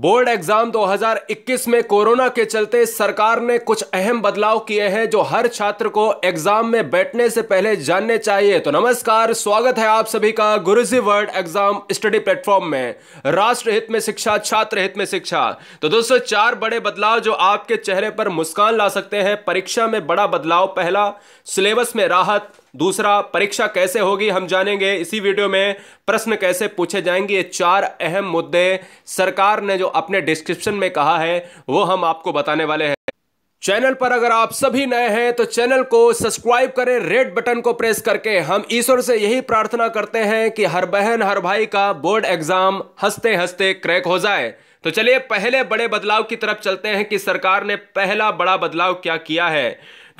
board exam 2021 में corona के चलते सरकार ने कुछ अहम बदलाव किए हैं जो हर छात्र को एग्जाम में बैठने से पहले जानने चाहिए तो नमस्कार स्वागत है आप सभी का Guruji world exam study platform में राष्ट्र हित में शिक्षा छात्र हित में शिक्षा तो दोस्तों चार बड़े बदलाव जो आपके चेहरे पर मुस्कान ला सकते हैं परीक्षा में बड़ा बदलाव पहला सिलेबस में राहत दूसरा परीक्षा कैसे होगी हम जानेंगे इसी वीडियो में प्रश्न कैसे पूछे जाएंगे ये चार अहम मुद्दे सरकार ने जो अपने डिस्क्रिप्शन में कहा है वो हम आपको बताने वाले हैं चैनल पर अगर आप सभी नए हैं तो चैनल को सब्सक्राइब करें रेड बटन को प्रेस करके हम ईश्वर से यही प्रार्थना करते हैं कि हर बहन हर भाई का बोर्ड एग्जाम हंसते हंसते क्रैक हो जाए तो चलिए पहले बड़े बदलाव की तरफ चलते हैं कि सरकार ने पहला बड़ा बदलाव क्या किया है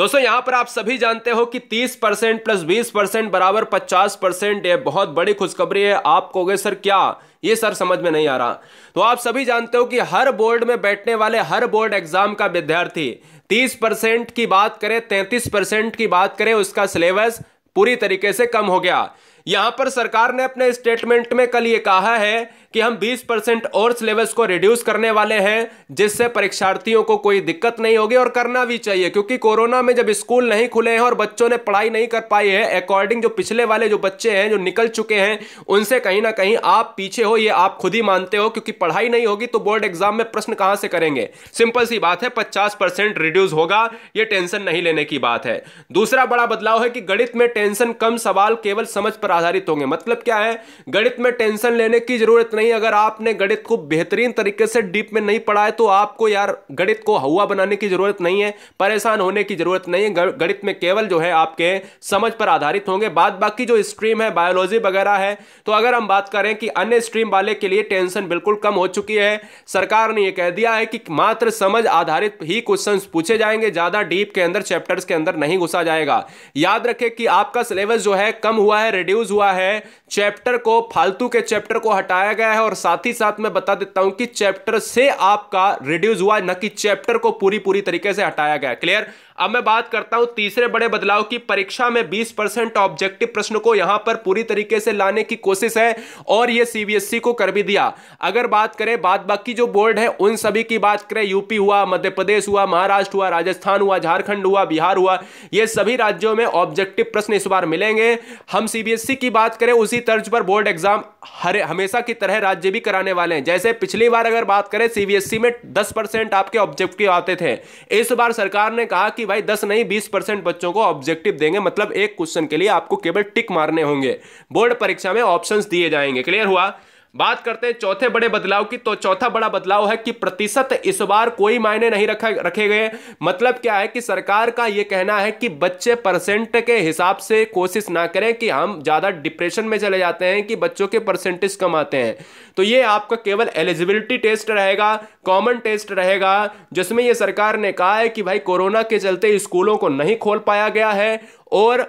दोस्तों यहां पर आप सभी जानते हो कि 30 परसेंट प्लस बीस परसेंट बराबर 50 परसेंट ये बहुत बड़ी खुशखबरी है आप कहोगे सर क्या ये सर समझ में नहीं आ रहा तो आप सभी जानते हो कि हर बोर्ड में बैठने वाले हर बोर्ड एग्जाम का विद्यार्थी 30 परसेंट की बात करें 33 परसेंट की बात करें उसका सिलेबस पूरी तरीके से कम हो गया यहां पर सरकार ने अपने स्टेटमेंट में कल ये कहा है कि हम 20 परसेंट और सिलेबस को रिड्यूस करने वाले हैं जिससे परीक्षार्थियों को कोई दिक्कत नहीं होगी और करना भी चाहिए क्योंकि कोरोना में जब स्कूल नहीं खुले हैं और बच्चों ने पढ़ाई नहीं कर पाई है अकॉर्डिंग जो पिछले वाले जो बच्चे हैं जो निकल चुके हैं उनसे कहीं ना कहीं आप पीछे हो ये आप खुद ही मानते हो क्योंकि पढ़ाई नहीं होगी तो बोर्ड एग्जाम में प्रश्न कहां से करेंगे सिंपल सी बात है पचास रिड्यूस होगा ये टेंशन नहीं लेने की बात है दूसरा बड़ा बदलाव है कि गणित में टेंशन कम सवाल केवल समझ पर आधारित होंगे मतलब क्या है गणित में टेंशन लेने की जरूरत नहीं अगर आपने गणित को बेहतरीन तरीके से डीप में नहीं पढ़ा है तो आपको यार गणित को हवा बनाने की जरूरत नहीं है परेशान होने की जरूरत नहीं है गणित में केवल जो है आपके समझ पर आधारित होंगे बाद बाकी जो स्ट्रीम है बायोलॉजी वगैरह है तो अगर हम बात करें कि अन्य स्ट्रीम वाले के लिए टेंशन बिल्कुल कम हो चुकी है सरकार ने यह कह दिया है कि मात्र समझ आधारित ही क्वेश्चन पूछे जाएंगे ज्यादा डीप के अंदर चैप्टर्स के अंदर नहीं घुसा जाएगा याद रखें कि आपका सिलेबस जो है कम हुआ है रिड्यूस यूज हुआ है चैप्टर को फालतू के चैप्टर को हटाया गया है और साथ ही साथ मैं बता देता हूं कि चैप्टर से आपका रिड्यूस हुआ न कि चैप्टर को पूरी पूरी तरीके से हटाया गया क्लियर अब मैं बात करता हूं तीसरे बड़े बदलाव की परीक्षा में 20 परसेंट ऑब्जेक्टिव प्रश्न को यहां पर पूरी तरीके से लाने की कोशिश है और यह सीबीएसई e को कर भी दिया अगर बात करें बाद बाकी जो बोर्ड है उन सभी की बात करें यूपी हुआ मध्य प्रदेश हुआ महाराष्ट्र हुआ राजस्थान हुआ झारखंड हुआ बिहार हुआ ये सभी राज्यों में ऑब्जेक्टिव प्रश्न इस बार मिलेंगे हम सीबीएसई e की बात करें उसी तर्ज पर बोर्ड एग्जाम हर हमेशा की तरह राज्य भी कराने वाले हैं जैसे पिछली बार अगर बात करें सीबीएसई e में 10 परसेंट आपके ऑब्जेक्टिव आते थे इस बार सरकार ने कहा कि भाई 10 नहीं 20 परसेंट बच्चों को ऑब्जेक्टिव देंगे मतलब एक क्वेश्चन के लिए आपको केवल टिक मारने होंगे बोर्ड परीक्षा में ऑप्शन दिए जाएंगे क्लियर हुआ बात करते हैं चौथे बड़े बदलाव की तो चौथा बड़ा बदलाव है कि प्रतिशत इस बार कोई मायने नहीं रखा रखे गए मतलब क्या है कि सरकार का ये कहना है कि बच्चे परसेंट के हिसाब से कोशिश ना करें कि हम ज़्यादा डिप्रेशन में चले जाते हैं कि बच्चों के परसेंटेज कम आते हैं तो ये आपका केवल एलिजिबिलिटी टेस्ट रहेगा कॉमन टेस्ट रहेगा जिसमें ये सरकार ने कहा है कि भाई कोरोना के चलते स्कूलों को नहीं खोल पाया गया है और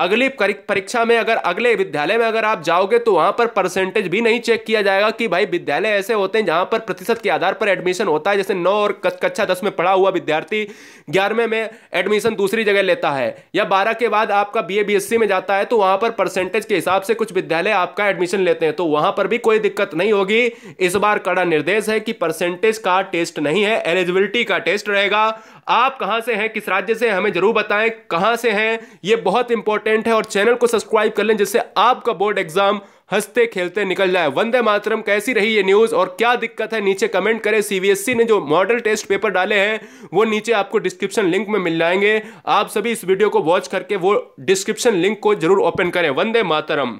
अगली परीक्षा में अगर अगले विद्यालय में अगर आप जाओगे तो वहां पर परसेंटेज भी नहीं चेक किया जाएगा कि भाई विद्यालय ऐसे होते हैं जहां पर प्रतिशत के आधार पर एडमिशन होता है जैसे नौ और कक्षा दस में पढ़ा हुआ विद्यार्थी ग्यारहवें में एडमिशन दूसरी जगह लेता है या बारह के बाद आपका बी ए में जाता है तो वहां पर परसेंटेज के हिसाब से कुछ विद्यालय आपका एडमिशन लेते हैं तो वहां पर भी कोई दिक्कत नहीं होगी इस बार कड़ा निर्देश है कि परसेंटेज का टेस्ट नहीं है एलिजिबिलिटी का टेस्ट रहेगा आप कहाँ से हैं किस राज्य से हमें जरूर बताएं कहाँ से हैं ये बहुत इंपॉर्टेंट इंपॉर्टेंट है और चैनल को सब्सक्राइब कर लें जिससे आपका बोर्ड एग्जाम हंसते खेलते निकल जाए वंदे मातरम कैसी रही ये न्यूज़ और क्या दिक्कत है नीचे कमेंट करें सीबीएसई ने जो मॉडल टेस्ट पेपर डाले हैं वो नीचे आपको डिस्क्रिप्शन लिंक में मिल जाएंगे आप सभी इस वीडियो को वॉच करके वो डिस्क्रिप्शन लिंक को जरूर ओपन करें वंदे मातरम